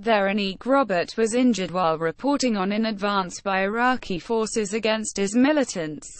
Veronique Robert was injured while reporting on in advance by Iraqi forces against his militants.